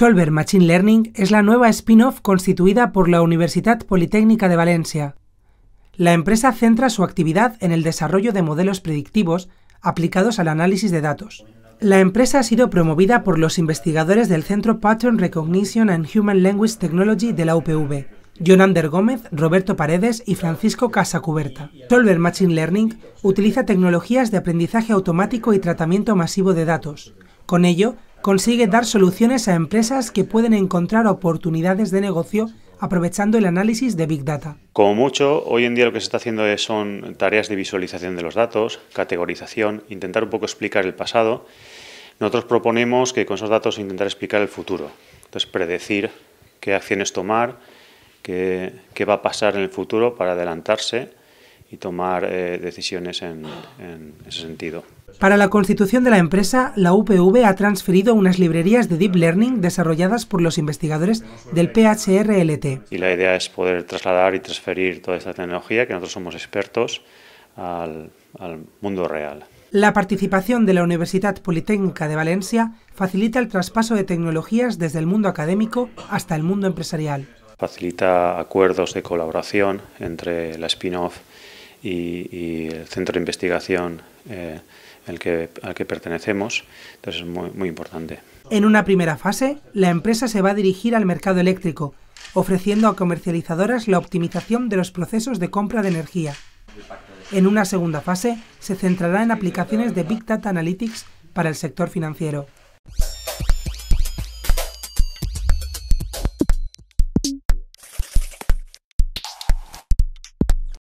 Solver Machine Learning es la nueva spin-off constituida por la Universidad Politécnica de Valencia. La empresa centra su actividad en el desarrollo de modelos predictivos aplicados al análisis de datos. La empresa ha sido promovida por los investigadores del Centro Pattern Recognition and Human Language Technology de la UPV, Jonander Gómez, Roberto Paredes y Francisco Casacuberta. Solver Machine Learning utiliza tecnologías de aprendizaje automático y tratamiento masivo de datos. Con ello, consigue dar soluciones a empresas que pueden encontrar oportunidades de negocio aprovechando el análisis de Big Data. Como mucho, hoy en día lo que se está haciendo es, son tareas de visualización de los datos, categorización, intentar un poco explicar el pasado. Nosotros proponemos que con esos datos intentar explicar el futuro, entonces predecir qué acciones tomar, qué, qué va a pasar en el futuro para adelantarse y tomar eh, decisiones en, ese sentido. Para la constitución de la empresa, la UPV ha transferido unas librerías de Deep Learning desarrolladas por los investigadores del PHRLT. Y la idea es poder trasladar y transferir toda esta tecnología, que nosotros somos expertos, al, al mundo real. La participación de la Universidad Politécnica de Valencia facilita el traspaso de tecnologías desde el mundo académico hasta el mundo empresarial. Facilita acuerdos de colaboración entre la spin-off y, el centro de investigación eh, al que pertenecemos, entonces es muy importante. En una primera fase, la empresa se va a dirigir al mercado eléctrico, ofreciendo a comercializadoras la optimización de los procesos de compra de energía. En una segunda fase, se centrará en aplicaciones de Big Data Analytics para el sector financiero.